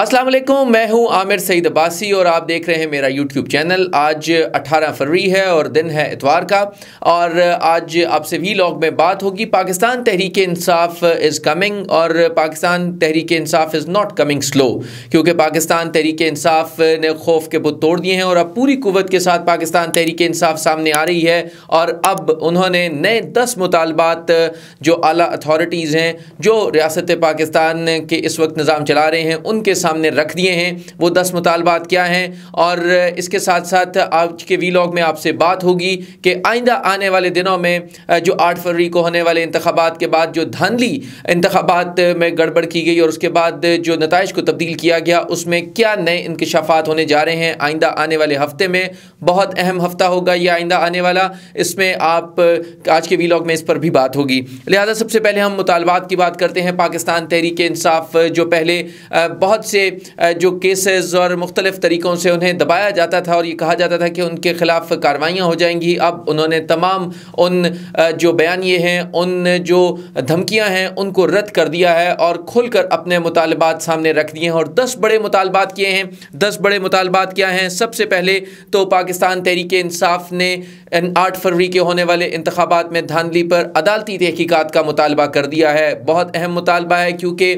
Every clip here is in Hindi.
अस्सलाम वालेकुम मैं हूं आमिर सईद अब्बासी और आप देख रहे हैं मेरा यूट्यूब चैनल आज 18 फरवरी है और दिन है इतवार का और आज आपसे वी लॉग में बात होगी पाकिस्तान तहरीक इंसाफ इज़ कमिंग और Pakistan Tehreek Insaf is not coming slow क्योंकि पाकिस्तान तहरीक इंसाफ ने खौफ के बुत तोड़ दिए हैं और अब पूरी कुवत के साथ पाकिस्तान तहरीक इंसाफ सामने आ रही है और अब उन्होंने नए दस मुतालबात जो अली अथॉरटीज़ हैं जो रियासत पाकिस्तान के इस वक्त निज़ाम चला रहे हैं उनके सामने रख दिए हैं वो दस मुतालबात क्या हैं और इसके साथ साथ आज के वीलॉग में आपसे बात होगी कि आइंदा आने वाले दिनों में जो आठ फरवरी को होने वाले इंतबात के बाद जो धांधली इंतबात में गड़बड़ की गई और उसके बाद जो नतज को तब्दील किया गया उसमें क्या नए इंकशाफात होने जा रहे हैं आइंदा आने वाले हफ्ते में बहुत अहम हफ्ता होगा या आइंदा आने वाला इसमें आप आज के वीलॉग में इस पर भी बात होगी लिहाजा सबसे पहले हम मुतालबात की बात करते हैं पाकिस्तान तहरीक इंसाफ जो पहले बहुत बहुत से जो केसेस और मुख्तलिफ तरीक़ों से उन्हें दबाया जाता था और ये कहा जाता था कि उनके ख़िलाफ़ कार्रवाइयाँ हो जाएंगी अब उन्होंने तमाम उन जो बयान ये हैं उन जो धमकियाँ हैं उनको रद्द कर दिया है और खुलकर अपने मुतालबात सामने रख दिए हैं और दस बड़े मुतालबात किए हैं दस बड़े मुतालबात क्या हैं सबसे पहले तो पाकिस्तान तहरीक इंसाफ ने एन आठ फरवरी के होने वाले इंतबात में धांधली पर अदालती तहकीक़ात का मुतालबा कर दिया है बहुत अहम मुतालबा है क्योंकि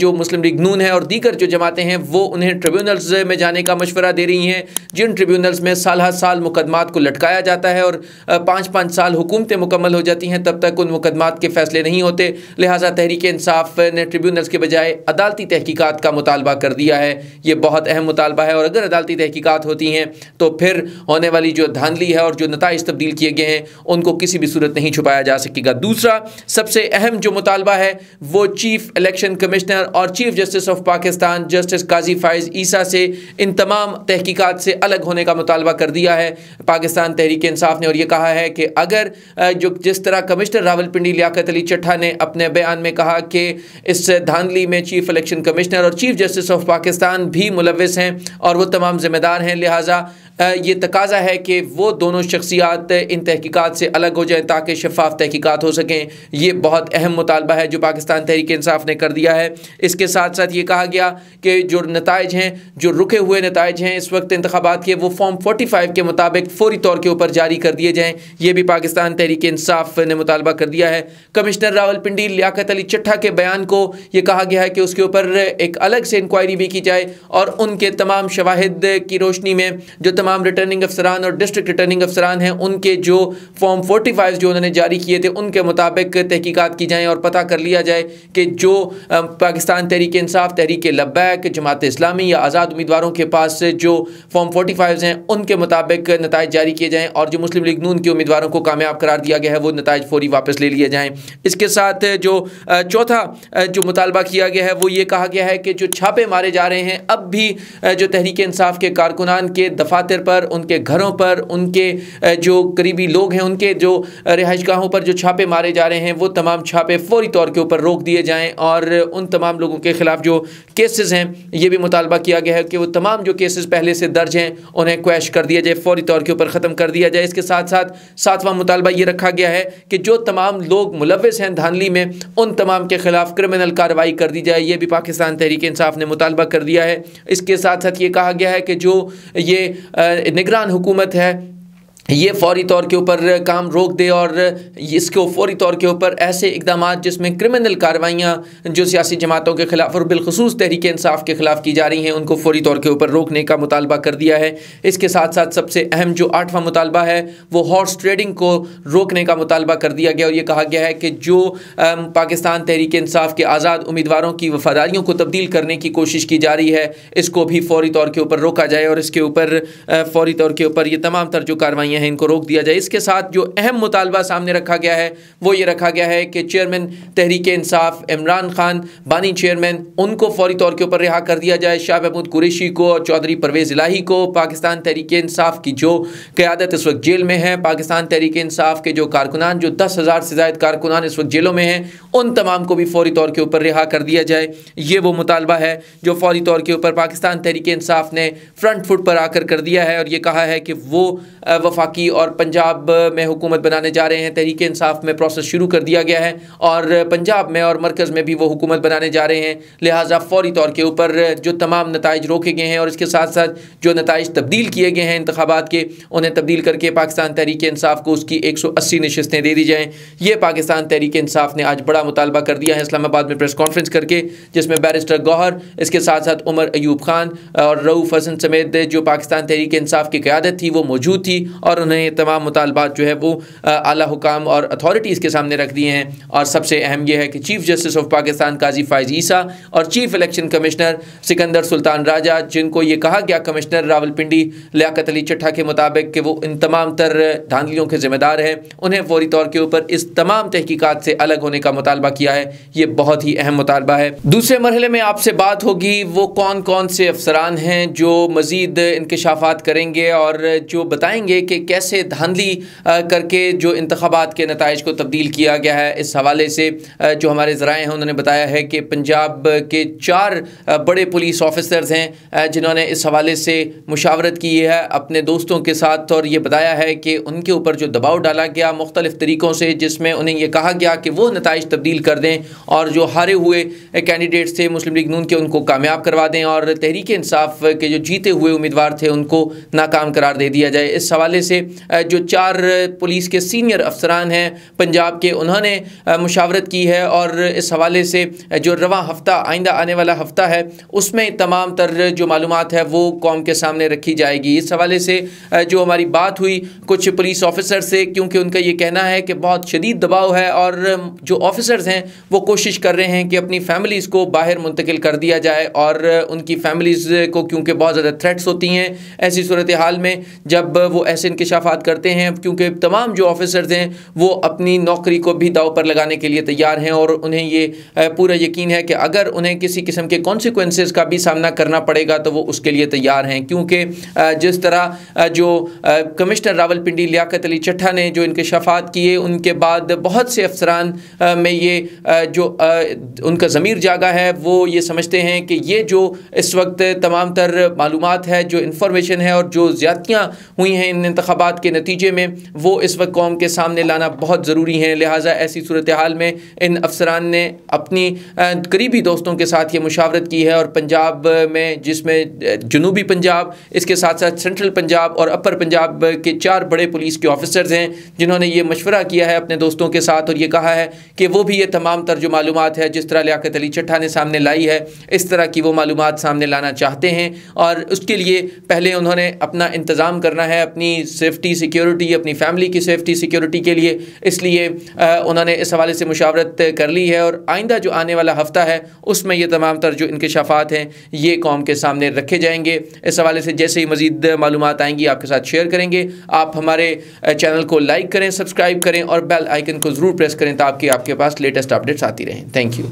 जो मुस्लिम लीग नून है और दीगर जो जमातें हैं वो उन्हें ट्रिब्यूनल्स में जाने का मशवरा दे रही हैं जिन ट्रिब्यूनल्स में साल हर साल मुकदमात को लटकाया जाता है और पाँच पाँच साल हुकूमतें मुकम्मल हो जाती हैं तब तक उन मुकदमात के फैसले नहीं होते लिहाजा तहरीक इंसाफ ने ट्रिब्यूनल्स के बजाय अदालती तहकीकत का मुतालबा कर दिया है ये बहुत अहम मुतालबा है और अगर अदालती तहकीकत होती हैं तो फिर होने वाली जो धांधली है और जो नतज नतज तब्दील किए गए हैं उनको किसी भी सूरत नहीं छुपाया जा सकेगा दूसरा सबसे अहम जो मुतालबा है वो चीफ इलेक्शन कमिश्नर और chief justice of Pakistan justice Qazi Faez Isa से इन तमाम तहकीकत से अलग होने का मुतालबा कर दिया है पाकिस्तान तहरीक इंसाफ ने और यह कहा है कि अगर जो जिस तरह कमिश्नर रावलपिंडी लियाकत अली चट्ठा ने अपने बयान में कहा कि इस धांधली में चीफ इलेक्शन कमिश्नर और चीफ जस्टिस ऑफ पाकिस्तान भी मुलविस हैं और वो तमाम ज़िम्मेदार हैं लिहाजा ये तकाजा है कि वो दोनों शख्सियात इन तहकीक़ात से अलग हो जाएँ ताकि शफाफ तहकीक़ात हो सकें ये बहुत अहम मुतालबा है जो पाकिस्तान तहरीक इंसाफ ने कर दिया है इसके साथ साथ ये कहा गया कि जो नतज हैं जो रुके हुए नतज हैं इस वक्त इंतबात के वो फॉर्म फोर्टी फाइव के मुताबिक फौरी तौर के ऊपर जारी कर दिए जाएँ ये भी पाकिस्तान तहरीक इंसाफ ने मुतालबा कर दिया है कमिश्नर रावल पिंडी लियाकत अली चट्ठा के बयान को ये कहा गया है कि उसके ऊपर एक अलग से इंक्वायरी भी की जाए और उनके तमाम शवाहद की रोशनी में जो तमाम तमाम रिटर्निंग अफसरान और डिस्ट्रिक्ट रिटर्निंग अफसरान हैं उनके जो फॉर्म फोर्टी फाइव जो उन्होंने जारी किए थे उनके मुताबिक तहकीकत की जाएँ और पता कर लिया जाए कि जो पाकिस्तान तहरीक इंसाफ तहरीक लब्बैक जमात इस्लामी या आज़ाद उम्मीदवारों के पास जो फॉर्म फोर्टी फाइव हैं उनके मुताबिक नतज जारी किए जाएँ और जो मुस्लिम लीग नून के उम्मीदवारों को कामयाब करार दिया गया है वो नतज फौरी वापस ले लिए जाएँ इसके साथ जो चौथा जो मुतालबा किया गया है वो ये कहा गया है कि जो छापे मारे जा रहे हैं अब भी जो तहरीक इंसाफ के कारकुनान के दफातर सेंटर पर उनके घरों पर उनके जो करीबी लोग हैं उनके जो रिहाइशगाहों पर जो छापे मारे जा रहे हैं वो तमाम छापे फौरी तौर के ऊपर रोक दिए जाएँ और उन तमाम लोगों के ख़िलाफ़ जो केसेज़ हैं ये भी मुतालबा किया गया है कि वो तमाम जो केसेज़ पहले से दर्ज हैं उन्हें क्वैश कर दिया जाए फौरी तौर के ऊपर ख़त्म कर दिया जाए इसके साथ साथ सातवां मुतालबा ये रखा गया है कि जो तमाम लोग मुलविस हैं धानली में उन तमाम के ख़िलाफ़ क्रिमिनल कार्रवाई कर दी जाए ये भी पाकिस्तान तहरीक इंसाफ ने मुतालबा कर दिया है इसके साथ साथ ये कहा गया है कि जो ये निगरान हुकूमत है ये फौरी तौर के ऊपर काम रोक दे और इसको फौरी तौर के ऊपर ऐसे इकदाम जिसमें क्रिमिनल कार्रवाइयाँ जो सियासी जमातों के ख़िलाफ़ और बिलखसूस तहरीक इंसाफ के ख़िलाफ़ की जा रही हैं उनको फौरी तौर के ऊपर रोकने का मुतालबा कर दिया है इसके साथ साथ सबसे अहम जो आठवां मुतालबा है वो हॉर्स ट्रेडिंग को रोकने का मुतालबा कर दिया गया और ये कहा गया है कि जो पाकिस्तान तहरीक इंसाफ के आज़ाद उम्मीदवारों की वफादारियों को तब्दील करने की कोशिश की जा रही है इसको भी फौरी तौर के ऊपर रोका जाए और इसके ऊपर फौरी तौर के ऊपर ये तमाम तर जो कार्रवाइयाँ हैं इनको रोक दिया जाए इसके साथ जो अहम मुतालबा सामने रखा गया है वो ये रखा गया है कि चेयरमैन तहरीक इंसाफ इमरान खान बानी चेयरमैन उनको फौरी तौर के ऊपर रिहा कर दिया जाए शाह महमूद कुरेशी को और चौधरी परवेज़ इलाही को पाकिस्तान तहरीक इंसाफ की जो क़्यादत इस वक्त जेल में है पाकिस्तान तहरीक इंसाफ के जो कारकुनान जो दस हज़ार से ज़ायद कारकुनान इस वक्त जेलों में हैं उन तमाम को भी फौरी तौर के ऊपर रिहा कर दिया जाए ये वो मुतालबा है जो फौरी तौर के ऊपर पाकिस्तान तहरीक इंसाफ ने फ्रंट फुट पर आकर कर दिया है और ये कहा है कि वो वफाक बाकी और पंजाब में हुकूमत बनाने जा रहे हैं तहरीक इंसाफ में प्रोसेस शुरू कर दिया गया है और पंजाब में और मरकज़ में भी वो हुकूमत बनाने जा रहे हैं लिहाजा फौरी तौर के ऊपर जो तमाम नतज रोके गए हैं और इसके साथ साथ जो नतज तब्दील किए गए हैं इंतबात के उन्हें तब्दील करके पाकिस्तान तहरीक इसाफ़ को उसकी एक सौ अस्सी नशस्तें दे दी जाएँ ये पाकिस्तान तहरीक इसाफ़ ने आज बड़ा मुतालबा कर दिया है इस्लामाबाद में प्रेस कॉन्फ्रेंस करके जिसमें बैरिस्टर गौहर इसके साथ साथ उमर अयूब खान और रऊफ़ हसन समेत जो पाकिस्तान तहरीक इसाफ़ की क्यादत थी वो मौजूद थी और और उन्होंने तमाम मुतालबात जो है वो अली हुकाम और अथॉरिटीज़ के सामने रख दिए हैं और सबसे अहम यह है कि chief justice of Pakistan Qazi Faez Isa और chief election commissioner Sikandar Sultan Raja जिनको ये कहा गया कमिश्नर रावलपिंडी लियाकत अली चट्ठा के मुताबिक कि वो इन तमाम तर धांधलियों के ज़िम्मेदार हैं उन्हें फौरी तौर के ऊपर इस तमाम तहकीक़ात से अलग होने का मुतालबा किया है ये बहुत ही अहम मुतालबा है दूसरे मरहले में आपसे बात होगी वो कौन कौन से अफसरान हैं जो मज़ीद इनकशाफात करेंगे और जो बताएंगे कि कैसे धांधली करके जो इंतबात के नतज को तब्दील किया गया है इस हवाले से जो हमारे ज़राए हैं उन्होंने बताया है कि पंजाब के चार बड़े पुलिस ऑफिसर्स हैं जिन्होंने इस हवाले से मुशावरत की है अपने दोस्तों के साथ और ये बताया है कि उनके ऊपर जो दबाव डाला गया मुख्तलिफ़ तरीक़ों से जिसमें उन्हें यह कहा गया कि वो नतज तब्दील कर दें और जो हारे हुए कैंडिडेट्स थे मुस्लिम लीग नून के उनको कामयाब करवा दें और तहरीक इंसाफ के जो जीते हुए उम्मीदवार थे उनको नाकाम करार दे दिया जाए इस हवाले से से जो चार पुलिस के सीनियर अफसरान हैं पंजाब के उन्होंने मुशावरत की है और इस हवाले से जो रवा हफ़्ता आइंदा आने वाला हफ़्ता है उसमें तमाम तर जो मालूम है वो कौम के सामने रखी जाएगी इस हवाले से जो हमारी बात हुई कुछ पुलिस ऑफिसर से क्योंकि उनका ये कहना है कि बहुत शदीद दबाव है और जो ऑफिसर्स हैं वो कोशिश कर रहे हैं कि अपनी फैमिलीज़ को बाहर मुंतकिल कर दिया जाए और उनकी फैमिलीज़ को क्योंकि बहुत ज़्यादा थ्रेट्स होती हैं ऐसी सूरत हाल में जब वो ऐसे इंकशाफात करते हैं क्योंकि तमाम जो ऑफिसर्स हैं वो अपनी नौकरी को भी दाव पर लगाने के लिए तैयार हैं और उन्हें ये पूरा यकीन है कि अगर उन्हें किसी किस्म के कॉन्सिक्वेंसेस का भी सामना करना पड़ेगा तो वो उसके लिए तैयार हैं क्योंकि जिस तरह जो कमिश्नर रावलपिंडी लियाकत अली चट्ठा ने जो इंकशाफात किए उनके बाद बहुत से अफसरान में ये जो उनका ज़मीर जागा है वो ये समझते हैं कि ये जो इस वक्त तमाम तर मालूम है जो इन्फॉर्मेशन है और जो ज़्यादतियाँ हुई हैं इन इंतख इंतबात के नतीजे में वो इस वक्त कौम के सामने लाना बहुत ज़रूरी हैं लिहाजा ऐसी सूरत हाल में इन अफसरान ने अपनी करीबी दोस्तों के साथ ये मुशावरत की है और पंजाब में जिसमें जनूबी पंजाब इसके साथ साथ सेंट्रल पंजाब और अपर पंजाब के चार बड़े पुलिस के ऑफिसर्स हैं जिन्होंने ये मशवरा किया है अपने दोस्तों के साथ और ये कहा है कि वो भी ये तमाम तर जो मालूम है जिस तरह लियात अली चट्ठा ने सामने लाई है इस तरह की वो मालूम सामने लाना चाहते हैं और उसके लिए पहले उन्होंने अपना इंतज़ाम करना है अपनी सेफ्टी सिक्योरिटी अपनी फैमिली की सेफ्टी सिक्योरिटी के लिए इसलिए उन्होंने इस हवाले से मुशावरत कर ली है और आइंदा जो आने वाला हफ्ता है उसमें ये तमाम तर जो इनकशाफात हैं ये कौम के सामने रखे जाएंगे इस हवाले से जैसे ही मजीद मालूम आएंगी आपके साथ शेयर करेंगे आप हमारे चैनल को लाइक करें सब्सक्राइब करें और बेल आइकन को ज़रूर प्रेस करें ताकि आपके पास लेटेस्ट अपडेट्स आती रहें थैंक यू